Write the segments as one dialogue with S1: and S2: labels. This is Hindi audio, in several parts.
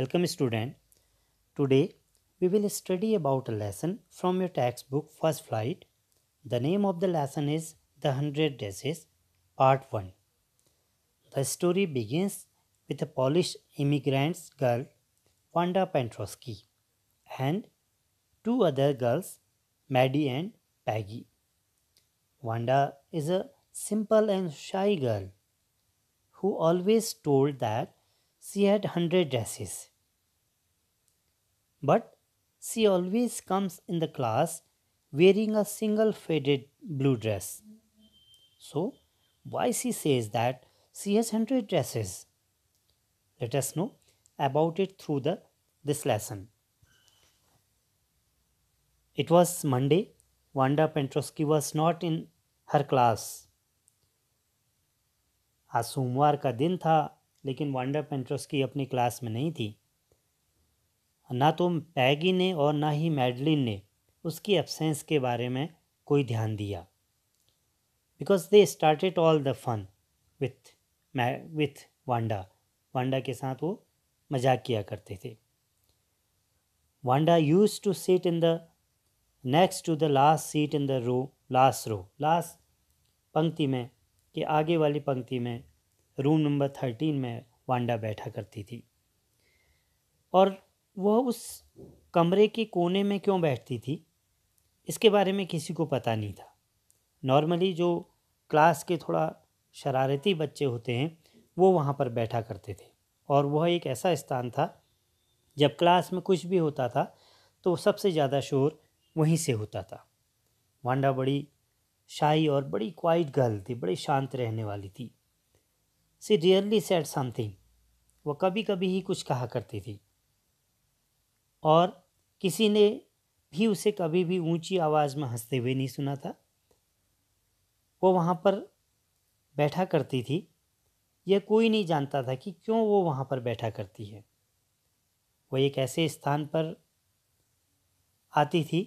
S1: Welcome student. Today we will study about a lesson from your textbook First Flight. The name of the lesson is The 100 Dresses, Part 1. The story begins with a Polish immigrant's girl Wanda Pentrowski and two other girls Maddie and Peggy. Wanda is a simple and shy girl who always told that she had 100 dresses but she always comes in the class wearing a single faded blue dress. So, why she says that she has 100 dresses? Let us know about it through the this lesson. It was Monday. Wanda Pentroski was not in her class. आज सोमवार का दिन था लेकिन वांडा पेंट्रोस्की अपनी क्लास में नहीं थी ना तो पैगी ने और ना ही मैडलिन ने उसकी एब्सेंस के बारे में कोई ध्यान दिया because they started all the fun with with Wanda Wanda के साथ वो मजाक किया करते थे Wanda used to sit in the next to the last seat in the row last row last पंक्ति में कि आगे वाली पंक्ति में रूम नंबर थर्टीन में वांडा बैठा करती थी और वह उस कमरे के कोने में क्यों बैठती थी इसके बारे में किसी को पता नहीं था नॉर्मली जो क्लास के थोड़ा शरारती बच्चे होते हैं वो वहाँ पर बैठा करते थे और वह एक ऐसा स्थान था जब क्लास में कुछ भी होता था तो सबसे ज़्यादा शोर वहीं से होता था वांडा बड़ी शाही और बड़ी क्वाइट गर्ल थी बड़ी शांत रहने वाली थी सी रियरली सेट समथिंग वह कभी कभी ही कुछ कहा करती थी और किसी ने भी उसे कभी भी ऊंची आवाज़ में हंसते हुए नहीं सुना था वो वहाँ पर बैठा करती थी यह कोई नहीं जानता था कि क्यों वो वहाँ पर बैठा करती है वो एक ऐसे स्थान पर आती थी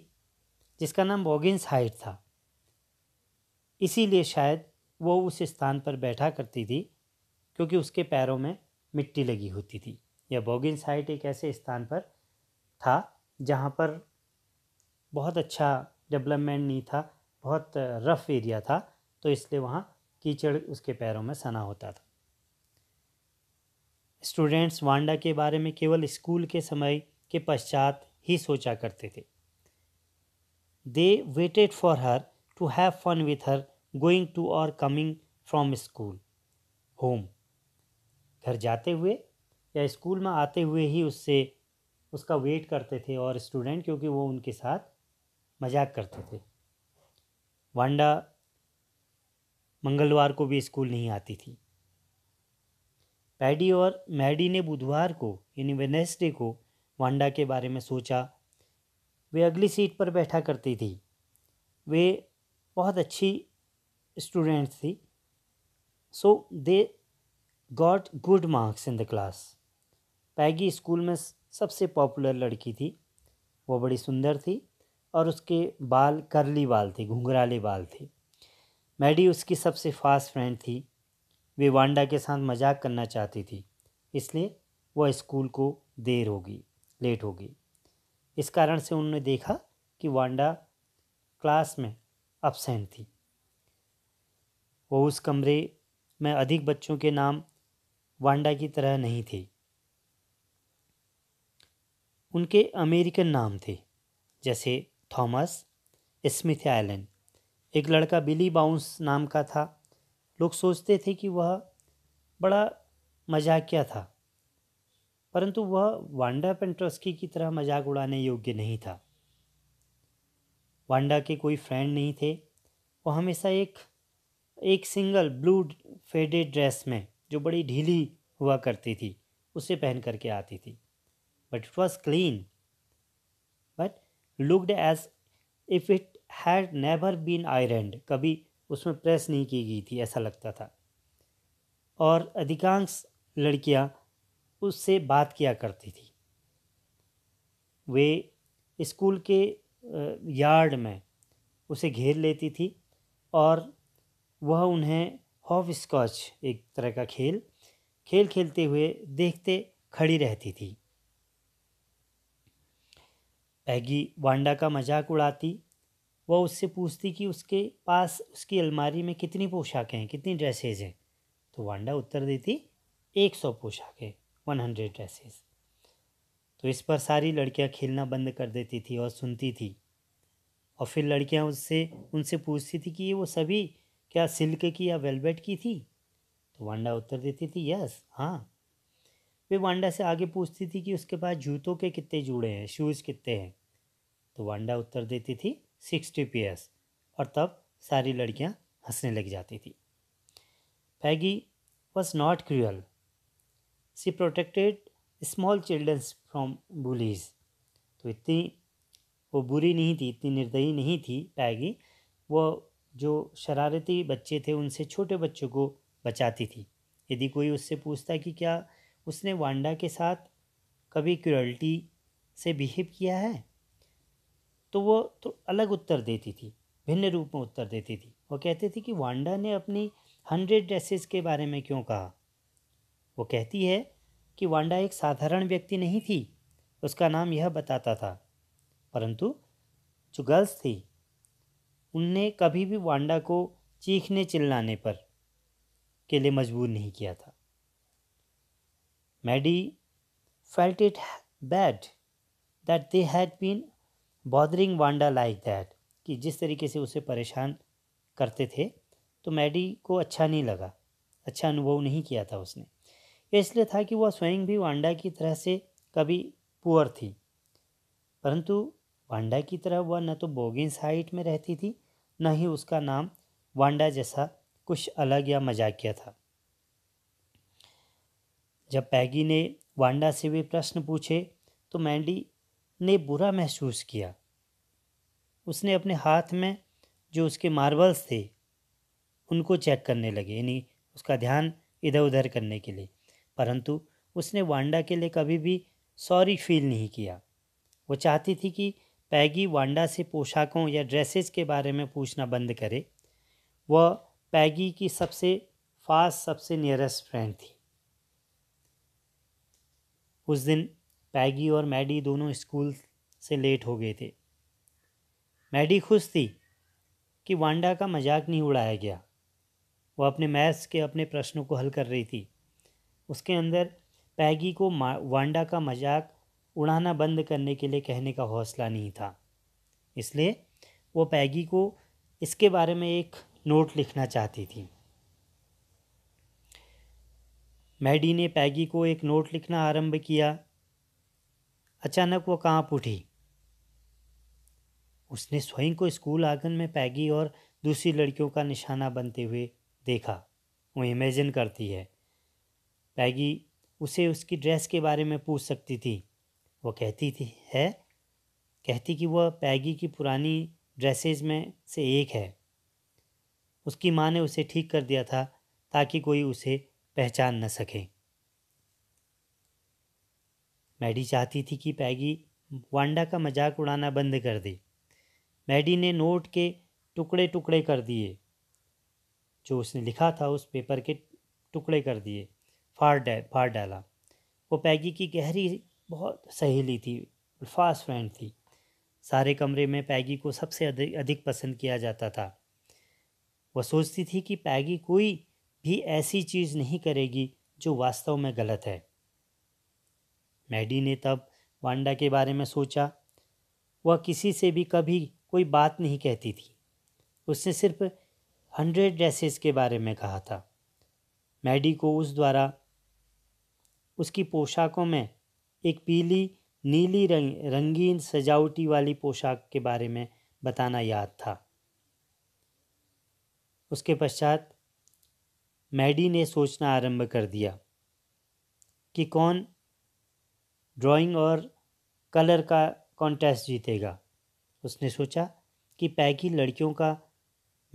S1: जिसका नाम बॉगिन्स हाइट था इसीलिए शायद वो उस स्थान पर बैठा करती थी क्योंकि उसके पैरों में मिट्टी लगी होती थी या बॉगिन्स हाइट एक ऐसे स्थान पर था जहाँ पर बहुत अच्छा डेवलपमेंट नहीं था बहुत रफ़ एरिया था तो इसलिए वहाँ कीचड़ उसके पैरों में सना होता था स्टूडेंट्स वांडा के बारे में केवल स्कूल के समय के पश्चात ही सोचा करते थे they waited for her to have fun with her going to और कमिंग फ्रॉम स्कूल होम घर जाते हुए या स्कूल में आते हुए ही उससे उसका वेट करते थे और स्टूडेंट क्योंकि वो उनके साथ मजाक करते थे वांडा मंगलवार को भी स्कूल नहीं आती थी पैडी और मैडी ने बुधवार को यानी वेनेसडे को वांडा के बारे में सोचा वे अगली सीट पर बैठा करती थी वे बहुत अच्छी स्टूडेंट थी so they got good marks in the class Peggy school में सबसे पॉपुलर लड़की थी वो बड़ी सुंदर थी और उसके बाल करली बाल थे घुंघराले बाल थे मैडी उसकी सबसे फास्ट फ्रेंड थी वे वांडा के साथ मजाक करना चाहती थी इसलिए वह स्कूल को देर होगी लेट होगी इस कारण से उन्होंने देखा कि वांडा क्लास में अपसेंट थी वो उस कमरे में अधिक बच्चों के नाम वांडा की तरह नहीं थी उनके अमेरिकन नाम थे जैसे थॉमस स्मिथ एलन एक लड़का बिली बाउंस नाम का था लोग सोचते थे कि वह बड़ा मजाकिया था परंतु वह वांडा पेंट्रोस्की की तरह मजाक उड़ाने योग्य नहीं था वांडा के कोई फ्रेंड नहीं थे वह हमेशा एक एक सिंगल ब्लू फेडेड ड्रेस में जो बड़ी ढीली हुआ करती थी उसे पहन करके आती थी but it was clean but looked as if it had never been ironed कभी उसमें प्रेस नहीं की गई थी ऐसा लगता था और अधिकांश लड़कियां उससे बात किया करती थी वे स्कूल के यार्ड में उसे घेर लेती थी और वह उन्हें हॉफ स्कॉच एक तरह का खेल खेल खेलते हुए देखते खड़ी रहती थी पैगी वांडा का मजाक उड़ाती वह उससे पूछती कि उसके पास उसकी अलमारी में कितनी पोशाकें हैं कितनी ड्रेसेज हैं तो वांडा उत्तर देती एक सौ पोशाकें वन हंड्रेड ड्रेसेज तो इस पर सारी लड़कियां खेलना बंद कर देती थी और सुनती थी और फिर लड़कियां उससे उनसे पूछती थी कि ये वो सभी क्या सिल्क की या वेलवेट की थी तो वांडा उत्तर देती थी यस हाँ वे वांडा से आगे पूछती थी कि उसके पास जूतों के कितने जूड़े हैं शूज़ कितने हैं तो वांडा उत्तर देती थी सिक्सटी पेयर्स और तब सारी लड़कियां हंसने लग जाती थी Peggy was not cruel she protected small childrens from bullies तो इतनी वो बुरी नहीं थी इतनी निर्दयी नहीं थी पैगी वो जो शरारती बच्चे थे उनसे छोटे बच्चों को बचाती थी यदि कोई उससे पूछता कि क्या उसने वांडा के साथ कभी क्यूरल्टी से बिहेव किया है तो वो तो अलग उत्तर देती थी भिन्न रूप में उत्तर देती थी वो कहती थी कि वांडा ने अपनी हंड्रेड ड्रेसेस के बारे में क्यों कहा वो कहती है कि वांडा एक साधारण व्यक्ति नहीं थी उसका नाम यह बताता था परंतु जो गर्ल्स थी उनने कभी भी वांडा को चीखने चिल्लाने पर के लिए मजबूर नहीं किया था Maddie felt it bad that they had been bothering Wanda like that कि जिस तरीके से उसे परेशान करते थे तो मैडी को अच्छा नहीं लगा अच्छा अनुभव नहीं किया था उसने इसलिए था कि वह स्वयं भी वांडा की तरह से कभी पुअर थी परंतु वांडा की तरह वह न तो बोगिन हाइट में रहती थी न ही उसका नाम वांडा जैसा कुछ अलग या मजाकिया था जब पैगी ने वांडा से वे प्रश्न पूछे तो मैंडी ने बुरा महसूस किया उसने अपने हाथ में जो उसके मार्बल्स थे उनको चेक करने लगे यानी उसका ध्यान इधर उधर करने के लिए परंतु उसने वांडा के लिए कभी भी सॉरी फील नहीं किया वो चाहती थी कि पैगी वांडा से पोशाकों या ड्रेसेस के बारे में पूछना बंद करे वह पैगी की सबसे फास्ट सबसे नियरेस्ट फ्रेंड थी उस दिन पैगी और मैडी दोनों स्कूल से लेट हो गए थे मैडी खुश थी कि वांडा का मजाक नहीं उड़ाया गया वह अपने मैथ्स के अपने प्रश्नों को हल कर रही थी उसके अंदर पैगी को वांडा का मजाक उड़ाना बंद करने के लिए कहने का हौसला नहीं था इसलिए वो पैगी को इसके बारे में एक नोट लिखना चाहती थी मैडी ने पैगी को एक नोट लिखना आरंभ किया अचानक वो कांप उठी उसने स्वयं को स्कूल आंगन में पैगी और दूसरी लड़कियों का निशाना बनते हुए देखा वो इमेजिन करती है पैगी उसे उसकी ड्रेस के बारे में पूछ सकती थी वो कहती थी है कहती कि वह पैगी की पुरानी ड्रेसेस में से एक है उसकी माँ ने उसे ठीक कर दिया था ताकि कोई उसे पहचान न सकें मैडी चाहती थी कि पैगी वांडा का मजाक उड़ाना बंद कर दे मैडी ने नोट के टुकड़े टुकड़े कर दिए जो उसने लिखा था उस पेपर के टुकड़े कर दिए फाड़ डा फाड़ डाला वो पैगी की गहरी बहुत सहेली थी फास्ट फ्रेंड थी सारे कमरे में पैगी को सबसे अधिक अधिक पसंद किया जाता था वह सोचती थी कि पैगी कोई भी ऐसी चीज़ नहीं करेगी जो वास्तव में गलत है मैडी ने तब वांडा के बारे में सोचा वह किसी से भी कभी कोई बात नहीं कहती थी उसने सिर्फ हंड्रेड ड्रेसेस के बारे में कहा था मैडी को उस द्वारा उसकी पोशाकों में एक पीली नीली रंग रंगीन सजावटी वाली पोशाक के बारे में बताना याद था उसके पश्चात मैडी ने सोचना आरंभ कर दिया कि कौन ड्राइंग और कलर का कॉन्टेस्ट जीतेगा उसने सोचा कि पैकी लड़कियों का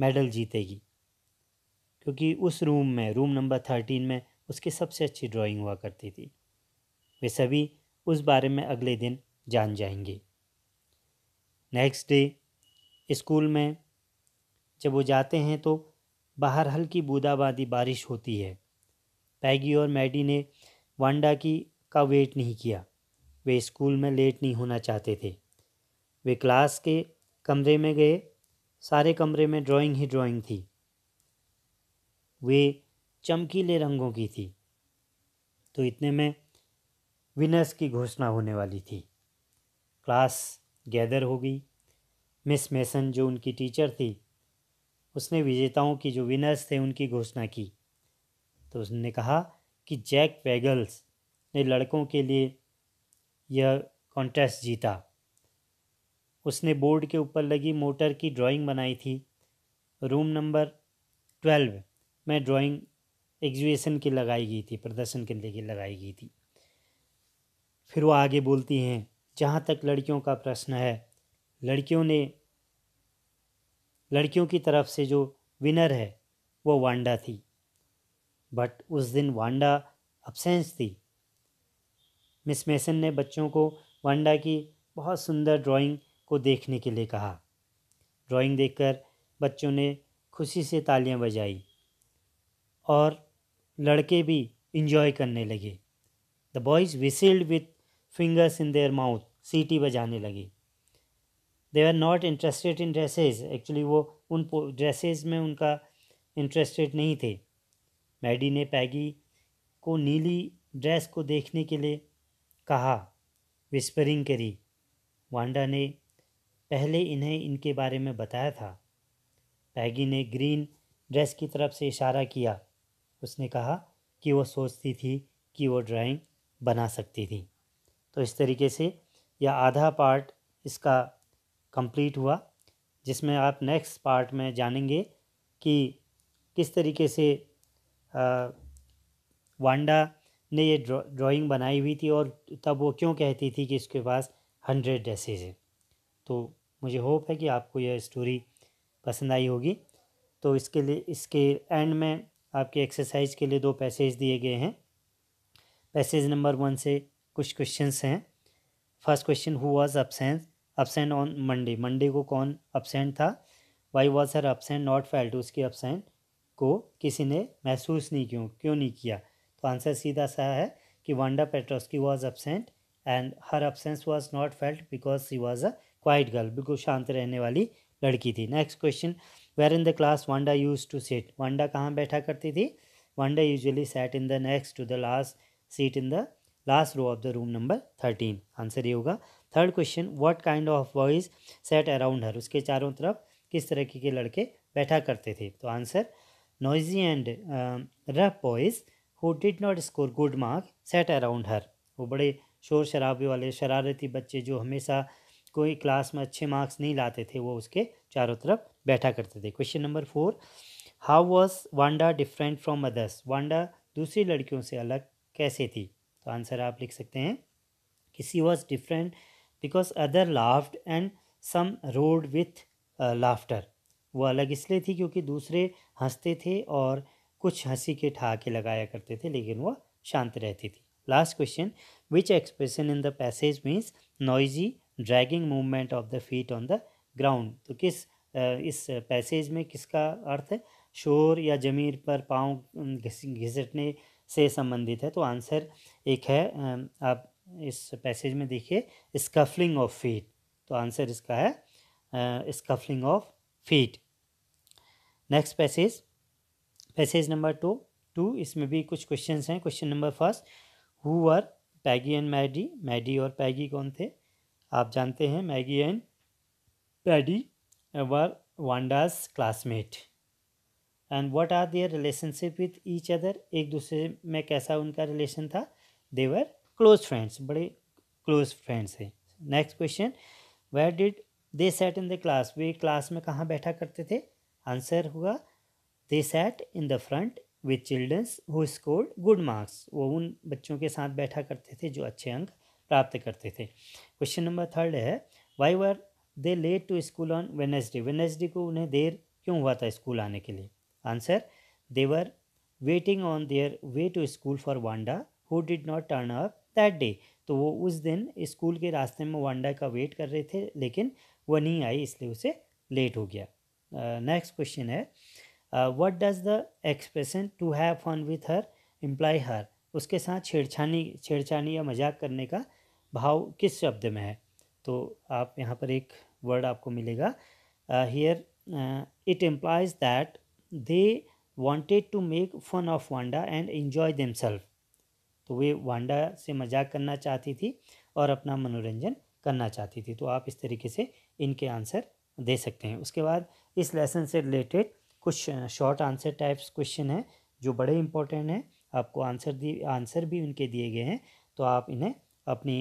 S1: मेडल जीतेगी क्योंकि उस रूम में रूम नंबर थर्टीन में उसकी सबसे अच्छी ड्राइंग हुआ करती थी वे सभी उस बारे में अगले दिन जान जाएंगे नेक्स्ट डे स्कूल में जब वो जाते हैं तो बाहर हल्की बूंदाबांदी बारिश होती है पैगी और मैडी ने वांडा की का वेट नहीं किया वे स्कूल में लेट नहीं होना चाहते थे वे क्लास के कमरे में गए सारे कमरे में ड्राइंग ही ड्राइंग थी वे चमकीले रंगों की थी तो इतने में विनर्स की घोषणा होने वाली थी क्लास गैदर हो गई मिस मेसन जो उनकी टीचर थी उसने विजेताओं की जो विनर्स थे उनकी घोषणा की तो उसने कहा कि जैक वेगल्स ने लड़कों के लिए यह कॉन्टेस्ट जीता उसने बोर्ड के ऊपर लगी मोटर की ड्राइंग बनाई थी रूम नंबर ट्वेल्व में ड्राइंग एग्जीबिशन की लगाई गई थी प्रदर्शन के लिए लगाई गई थी फिर वो आगे बोलती हैं जहाँ तक लड़कियों का प्रश्न है लड़कियों ने लड़कियों की तरफ से जो विनर है वो वांडा थी बट उस दिन वांडा अपसेंस थी मिस मेसन ने बच्चों को वांडा की बहुत सुंदर ड्राइंग को देखने के लिए कहा ड्राइंग देखकर बच्चों ने खुशी से तालियां बजाई और लड़के भी इंजॉय करने लगे the boys whistled with fingers in their mouth सीटी बजाने लगे they are not interested in dresses actually वो उन ड्रेसेज में उनका इंटरेस्टेड नहीं थे मैडी ने पैगी को नीली ड्रेस को देखने के लिए कहा विस्परिंग करी वांडा ने पहले इन्हें इनके बारे में बताया था पैगी ने ग्रीन ड्रेस की तरफ से इशारा किया उसने कहा कि वो सोचती थी कि वो ड्राइंग बना सकती थी तो इस तरीके से यह आधा पार्ट इसका कंप्लीट हुआ जिसमें आप नेक्स्ट पार्ट में जानेंगे कि किस तरीके से आ, वांडा ने ये ड्राइंग बनाई हुई थी और तब वो क्यों कहती थी कि इसके पास हंड्रेड ड्रेसेज हैं तो मुझे होप है कि आपको यह स्टोरी पसंद आई होगी तो इसके लिए इसके एंड में आपके एक्सरसाइज के लिए दो पैसेज दिए गए हैं पैसेज नंबर वन से कुछ क्वेश्चंस हैं first question who was absence absent on Monday Monday को कौन अपसेंट था why was her absent not felt उसकी अपसेंट को किसी ने महसूस नहीं क्यों क्यों नहीं किया तो आंसर सीधा सा है कि Wanda Petroski was absent and her absence was not felt because she was a quiet girl बिल्कुल शांत रहने वाली लड़की थी next question where in the class Wanda used to sit Wanda कहाँ बैठा करती थी Wanda usually sat in the next to the last seat in the last row of the room number thirteen answer ये होगा third question what kind of boys set around her उसके चारों तरफ किस तरीके के लड़के बैठा करते थे तो answer noisy and rough boys who did not score good mark sat around her वो बड़े शोर शराबे वाले शरारती बच्चे जो हमेशा कोई क्लास में अच्छे मार्क्स नहीं लाते थे वो उसके चारों तरफ बैठा करते थे question number four how was Wanda different from others Wanda दूसरी लड़कियों से अलग कैसे थी तो आंसर आप लिख सकते हैं कि she was different because other laughed and some road with laughter वो अलग इसलिए थी क्योंकि दूसरे हंसते थे और कुछ हंसी के ठहाके लगाया करते थे लेकिन वह शांत रहती थी last question which expression in the passage means noisy dragging movement of the feet on the ground तो किस uh, इस पैसेज में किसका अर्थ है शोर या जमीर पर पाँव घिसटने से संबंधित है तो आंसर एक है um, आप इस पैसेज में देखिए स्कफलिंग ऑफ फीट तो आंसर इसका है scuffling of feet next passage passage number two two इसमें भी कुछ क्वेश्चंस हैं question number first who are Peggy and Maddie Maddie और पैगी कौन थे आप जानते हैं Maggie and Paddy were Wanda's classmate and what are their relationship with each other एक दूसरे में कैसा उनका रिलेशन था देवर क्लोज फ्रेंड्स बड़े क्लोज फ्रेंड्स हैं next question where did they set in the class वे क्लास में कहाँ बैठा करते थे आंसर हुआ they set in the front with childrens who scored good marks वो उन बच्चों के साथ बैठा करते थे जो अच्छे अंक प्राप्त करते थे क्वेश्चन नंबर थर्ड है why were they late to school on Wednesday Wednesday को उन्हें देर क्यों हुआ था स्कूल आने के लिए answer they were waiting on their way to school for Wanda who did not turn up that day तो वो उस दिन स्कूल के रास्ते में वांडा का वेट कर रहे थे लेकिन वह नहीं आई इसलिए उसे लेट हो गया नेक्स्ट uh, क्वेश्चन है what does the expression to have fun with her imply her उसके साथ छेड़छानी छेड़छानी या मजाक करने का भाव किस शब्द में है तो आप यहाँ पर एक वर्ड आपको मिलेगा here it implies that they wanted to make fun of Wanda and enjoy themselves तो वे वांडा से मजाक करना चाहती थी और अपना मनोरंजन करना चाहती थी तो आप इस तरीके से इनके आंसर दे सकते हैं उसके बाद इस लेसन से रिलेटेड कुछ शॉर्ट आंसर टाइप्स क्वेश्चन हैं जो बड़े इंपॉर्टेंट हैं आपको आंसर दिए आंसर भी उनके दिए गए हैं तो आप इन्हें अपनी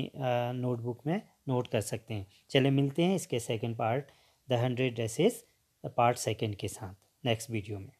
S1: नोटबुक में नोट कर सकते हैं चले मिलते हैं इसके second part the hundred dresses part second के साथ नेक्स्ट वीडियो में